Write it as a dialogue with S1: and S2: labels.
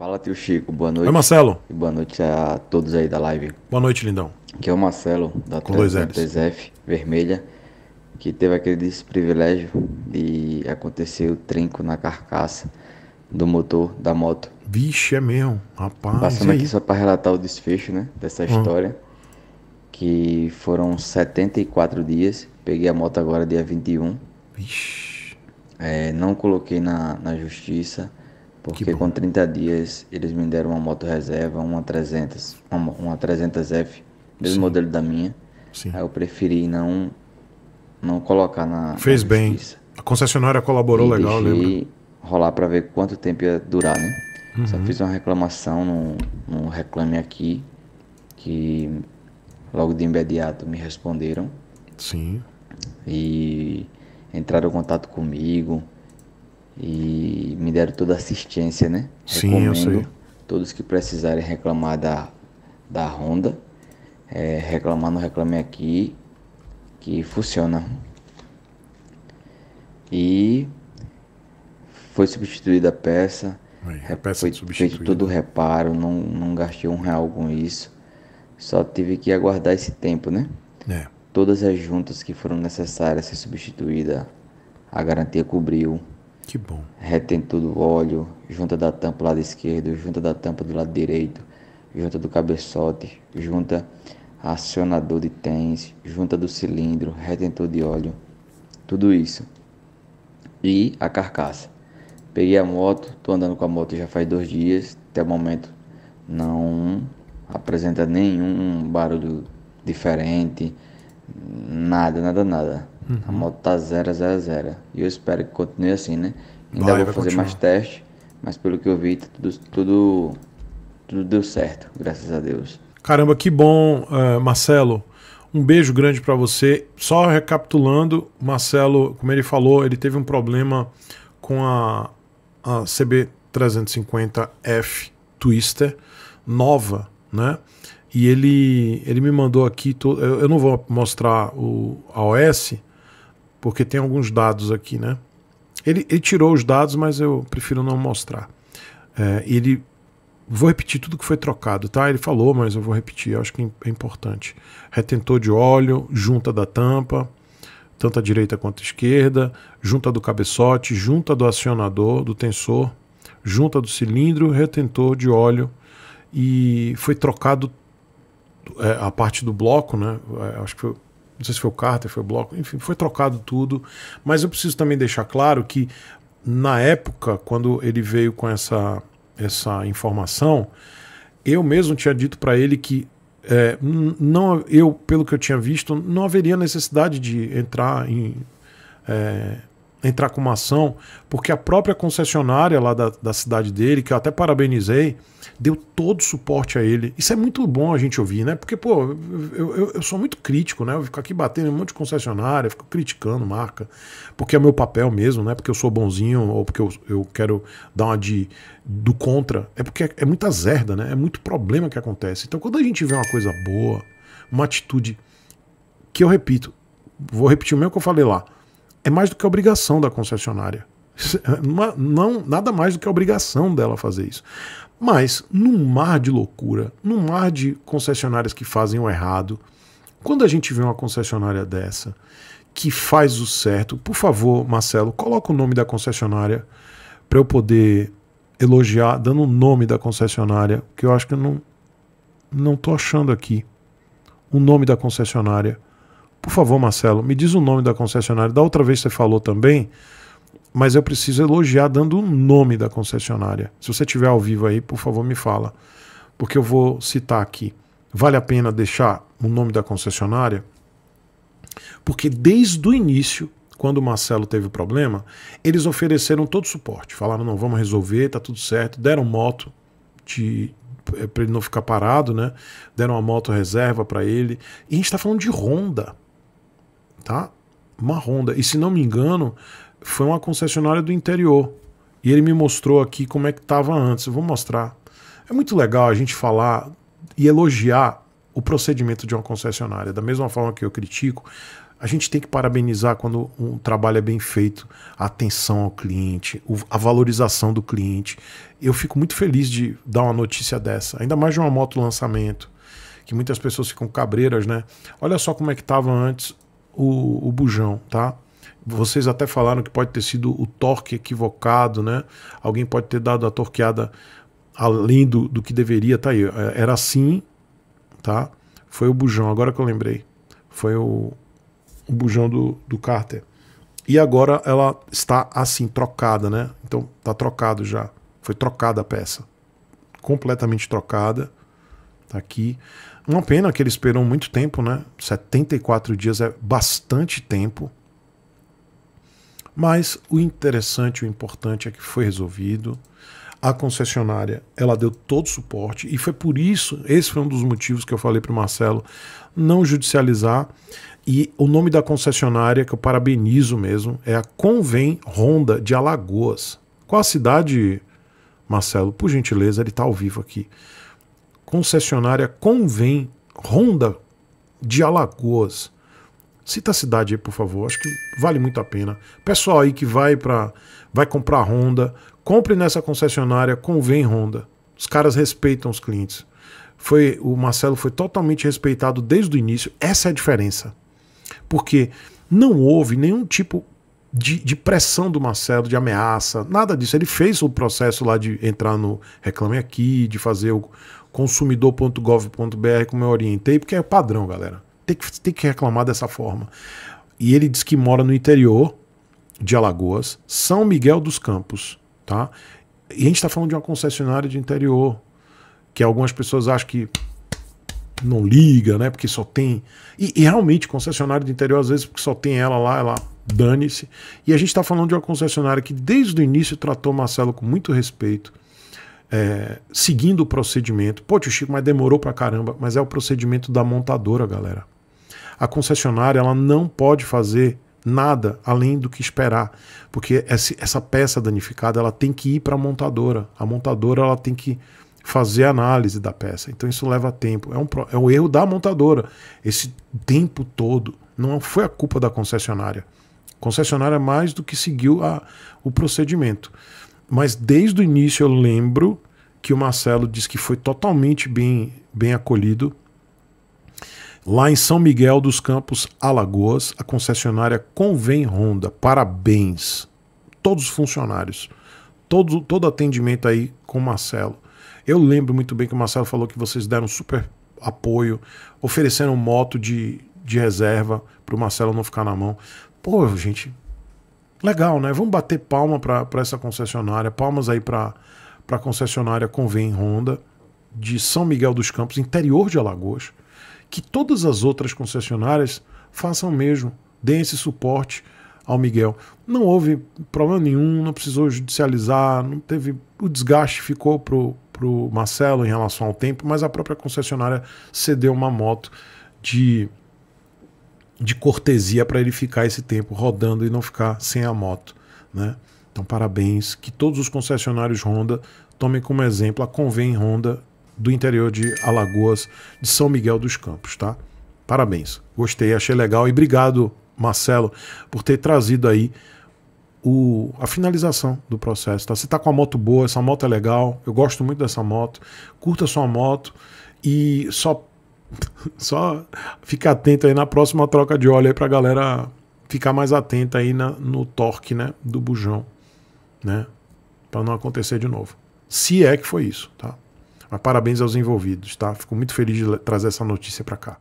S1: Fala, tio Chico. Boa noite. Oi, Marcelo. E boa noite a todos aí da live. Boa noite, lindão. Aqui é o Marcelo, da Com dois F Vermelha, que teve aquele desprivilégio de acontecer o trinco na carcaça do motor da moto.
S2: Vixe, é mesmo,
S1: rapaz. Passando aqui só para relatar o desfecho, né, dessa ah. história, hum. que foram 74 dias. Peguei a moto agora dia 21. Vixe. É, não coloquei na, na justiça porque com 30 dias eles me deram uma moto reserva, uma 300, uma, uma 300F, mesmo Sim. modelo da minha. Sim. Aí eu preferi não não colocar na Fez
S2: na bem. A concessionária colaborou e legal, lembra?
S1: rolar para ver quanto tempo ia durar, né? Uhum. Só fiz uma reclamação no, no reclame aqui que logo de imediato me responderam. Sim. E entraram em contato comigo e me deram toda a assistência, né? Sim, Recomendo eu sei. Todos que precisarem reclamar da, da Honda, é, reclamar no Reclame Aqui, que funciona. E foi substituída a peça. Aí, a é, peça foi feito todo o reparo, não, não gastei um real com isso. Só tive que aguardar esse tempo, né? É. Todas as juntas que foram necessárias ser substituída, a garantia cobriu. Que bom. Retém todo o óleo, junta da tampa do lado esquerdo, junta da tampa do lado direito, junta do cabeçote, junta acionador de tens, junta do cilindro, retentor de óleo, tudo isso. E a carcaça. Peguei a moto, tô andando com a moto já faz dois dias, até o momento não apresenta nenhum barulho diferente, nada, nada, nada. Uhum. A moto tá 0, zero zero E eu espero que continue assim, né? Ainda vai, vou vai fazer continuar. mais testes, mas pelo que eu vi, tá tudo, tudo, tudo deu certo, graças a Deus.
S2: Caramba, que bom, uh, Marcelo. Um beijo grande para você. Só recapitulando, Marcelo, como ele falou, ele teve um problema com a, a CB350F Twister nova, né? E ele, ele me mandou aqui, eu não vou mostrar o, a OS, porque tem alguns dados aqui, né? Ele, ele tirou os dados, mas eu prefiro não mostrar. É, ele vou repetir tudo que foi trocado, tá? Ele falou, mas eu vou repetir, eu acho que é importante. Retentor de óleo, junta da tampa, tanto a direita quanto a esquerda, junta do cabeçote, junta do acionador, do tensor, junta do cilindro, retentor de óleo e foi trocado é, a parte do bloco, né? É, acho que foi não sei se foi o cárter, foi o bloco, enfim, foi trocado tudo. Mas eu preciso também deixar claro que na época, quando ele veio com essa, essa informação, eu mesmo tinha dito para ele que é, não, eu, pelo que eu tinha visto, não haveria necessidade de entrar em é, entrar com uma ação, porque a própria concessionária lá da, da cidade dele, que eu até parabenizei, deu todo o suporte a ele. Isso é muito bom a gente ouvir, né? Porque, pô, eu, eu, eu sou muito crítico, né? Eu fico aqui batendo em um monte de concessionária, fico criticando marca, porque é meu papel mesmo, né? Porque eu sou bonzinho ou porque eu, eu quero dar uma de do contra. É porque é, é muita zerda, né? É muito problema que acontece. Então, quando a gente vê uma coisa boa, uma atitude que eu repito, vou repetir o mesmo que eu falei lá, é mais do que obrigação da concessionária. É, não, nada mais do que a obrigação dela fazer isso. Mas num mar de loucura, num mar de concessionárias que fazem o errado, quando a gente vê uma concessionária dessa que faz o certo, por favor, Marcelo, coloca o nome da concessionária para eu poder elogiar, dando o nome da concessionária, que eu acho que eu não não achando aqui o nome da concessionária por favor, Marcelo, me diz o nome da concessionária. Da outra vez você falou também, mas eu preciso elogiar dando o nome da concessionária. Se você estiver ao vivo aí, por favor, me fala. Porque eu vou citar aqui. Vale a pena deixar o nome da concessionária? Porque desde o início, quando o Marcelo teve o problema, eles ofereceram todo o suporte. Falaram: não, vamos resolver, tá tudo certo. Deram moto de, eh, para ele não ficar parado, né? Deram uma moto reserva para ele. E a gente está falando de Honda tá? Uma Honda. E se não me engano, foi uma concessionária do interior. E ele me mostrou aqui como é que estava antes. Eu vou mostrar. É muito legal a gente falar e elogiar o procedimento de uma concessionária. Da mesma forma que eu critico, a gente tem que parabenizar quando um trabalho é bem feito, a atenção ao cliente, a valorização do cliente. Eu fico muito feliz de dar uma notícia dessa, ainda mais de uma moto lançamento, que muitas pessoas ficam cabreiras, né? Olha só como é que estava antes, o, o bujão, tá? Vocês até falaram que pode ter sido o torque equivocado, né? Alguém pode ter dado a torqueada além do, do que deveria, tá aí. É, era assim, tá? Foi o bujão, agora que eu lembrei. Foi o, o bujão do, do Carter. E agora ela está assim, trocada, né? Então tá trocado já. Foi trocada a peça. Completamente trocada. Tá aqui. Uma pena que ele esperou muito tempo, né? 74 dias é bastante tempo. Mas o interessante, o importante é que foi resolvido. A concessionária, ela deu todo o suporte e foi por isso, esse foi um dos motivos que eu falei para o Marcelo não judicializar. E o nome da concessionária que eu parabenizo mesmo é a Convém Honda de Alagoas. Qual a cidade, Marcelo? Por gentileza, ele está ao vivo aqui concessionária Convém Honda de Alagoas. Cita a cidade aí, por favor. Acho que vale muito a pena. Pessoal aí que vai para vai comprar Honda, compre nessa concessionária Convém Honda. Os caras respeitam os clientes. Foi o Marcelo foi totalmente respeitado desde o início. Essa é a diferença. Porque não houve nenhum tipo de, de, pressão do Marcelo, de ameaça, nada disso. Ele fez o processo lá de entrar no Reclame Aqui, de fazer o, consumidor.gov.br, como eu orientei, porque é padrão, galera. Tem que, tem que reclamar dessa forma. E ele diz que mora no interior de Alagoas, São Miguel dos Campos, tá? E a gente está falando de uma concessionária de interior, que algumas pessoas acham que não liga, né? Porque só tem. E, e realmente, concessionária de interior, às vezes, porque só tem ela lá, ela dane-se. E a gente está falando de uma concessionária que desde o início tratou Marcelo com muito respeito, é, seguindo o procedimento. Pô, tio Chico, mas demorou pra caramba. Mas é o procedimento da montadora, galera. A concessionária ela não pode fazer nada além do que esperar, porque essa peça danificada ela tem que ir para a montadora. A montadora ela tem que fazer análise da peça. Então isso leva tempo. É um, é um erro da montadora. Esse tempo todo não foi a culpa da concessionária. concessionária mais do que seguiu a, o procedimento. Mas desde o início eu lembro que o Marcelo disse que foi totalmente bem, bem acolhido. Lá em São Miguel dos Campos, Alagoas, a concessionária Convém Honda. Parabéns. Todos os funcionários. Todo, todo atendimento aí com o Marcelo. Eu lembro muito bem que o Marcelo falou que vocês deram super apoio, ofereceram moto de, de reserva para o Marcelo não ficar na mão. Pô, gente, Legal, né? Vamos bater palma para essa concessionária. Palmas aí para a concessionária Convém Honda de São Miguel dos Campos, interior de Alagoas. Que todas as outras concessionárias façam o mesmo, deem esse suporte ao Miguel. Não houve problema nenhum, não precisou judicializar, não teve o desgaste ficou pro pro Marcelo em relação ao tempo, mas a própria concessionária cedeu uma moto de de cortesia para ele ficar esse tempo rodando e não ficar sem a moto. Né? Então, parabéns. Que todos os concessionários Honda tomem como exemplo a Convém Honda do interior de Alagoas, de São Miguel dos Campos. tá? Parabéns. Gostei, achei legal. E obrigado, Marcelo, por ter trazido aí o, a finalização do processo. Tá? Você está com a moto boa, essa moto é legal, eu gosto muito dessa moto, curta sua moto e só Só fica atento aí na próxima troca de óleo aí pra galera ficar mais atenta aí na, no torque, né, do bujão, né, para não acontecer de novo. Se é que foi isso, tá? Mas parabéns aos envolvidos, tá? Fico muito feliz de trazer essa notícia para cá.